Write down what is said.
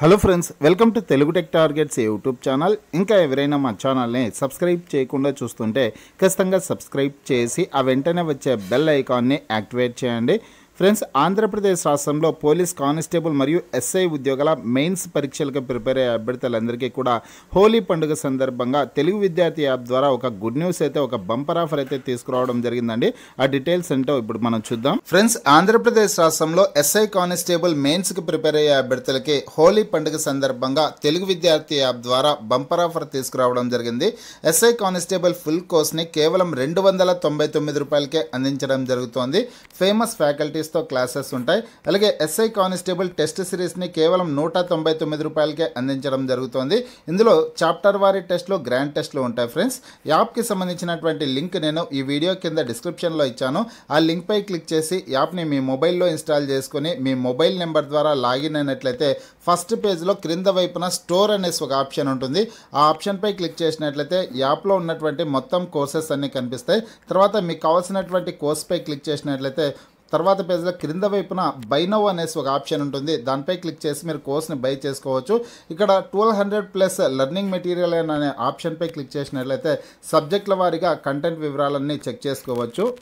hello friends welcome to Telugu tech targets YouTube channel ఇంకా ఎవరైనా మా ఛానల్ని సబ్స్క్రైబ్ చేయకుండా చూస్తుంటే ఖచ్చితంగా సబ్స్క్రైబ్ చేసి ఆ వెంటనే వచ్చే బెల్ ఐకాన్ని యాక్టివేట్ చేయండి ఫ్రెండ్స్ ఆంధ్రప్రదేశ్ రాష్ట్రంలో పోలీస్ కానిస్టేబుల్ మరియు ఎస్ఐ ఉద్యోగాల మెయిన్స్ పరీక్షలకు ప్రిపేర్ అయ్యే అభ్యర్థులందరికీ కూడా హోలీ పండుగ సందర్భంగా తెలుగు విద్యార్థి యాప్ ద్వారా ఒక గుడ్ న్యూస్ అయితే ఒక బంపర్ ఆఫర్ అయితే తీసుకురావడం జరిగిందండి ఆ డీటెయిల్స్ ఏంటో ఇప్పుడు మనం చూద్దాం ఫ్రెండ్స్ ఆంధ్రప్రదేశ్ రాష్ట్రంలో ఎస్ఐ కానిస్టేబుల్ మెయిన్స్కి ప్రిపేర్ అయ్యే అభ్యర్థులకి హోలీ పండుగ సందర్భంగా తెలుగు విద్యార్థి యాప్ ద్వారా బంపర్ ఆఫర్ తీసుకురావడం జరిగింది ఎస్ఐ కానిస్టేబుల్ ఫుల్ కోర్స్ని కేవలం రెండు వందల తొంభై తొమ్మిది రూపాయలకే అందించడం జరుగుతోంది ఫేమస్ ఫ్యాకల్టీ సిరీస్తో క్లాసెస్ ఉంటాయి అలాగే ఎస్ఐ కానిస్టేబుల్ టెస్ట్ సిరీస్ని కేవలం నూట తొంభై తొమ్మిది రూపాయలకే అందించడం జరుగుతోంది ఇందులో చాప్టర్ వారి టెస్ట్లు గ్రాండ్ టెస్ట్లు ఉంటాయి ఫ్రెండ్స్ యాప్కి సంబంధించినటువంటి లింక్ నేను ఈ వీడియో కింద డిస్క్రిప్షన్లో ఇచ్చాను ఆ లింక్పై క్లిక్ చేసి యాప్ని మీ మొబైల్లో ఇన్స్టాల్ చేసుకుని మీ మొబైల్ నెంబర్ ద్వారా లాగిన్ అయినట్లయితే ఫస్ట్ పేజ్లో క్రింద వైపున స్టోర్ అనేసి ఒక ఆప్షన్ ఉంటుంది ఆ ఆప్షన్పై క్లిక్ చేసినట్లయితే యాప్లో ఉన్నటువంటి మొత్తం కోర్సెస్ అన్నీ కనిపిస్తాయి తర్వాత మీకు కావాల్సినటువంటి కోర్స్పై క్లిక్ చేసినట్లయితే తర్వాత పేజ్లో క్రింద వైపున బైనవ్ అనేసి ఒక ఆప్షన్ ఉంటుంది దానిపై క్లిక్ చేసి మీరు కోర్స్ని బై చేసుకోవచ్చు ఇక్కడ twelve hundred plus learning material అనే ఆప్షన్పై క్లిక్ చేసినట్లయితే సబ్జెక్టుల వారిగా కంటెంట్ వివరాలన్నీ చెక్ చేసుకోవచ్చు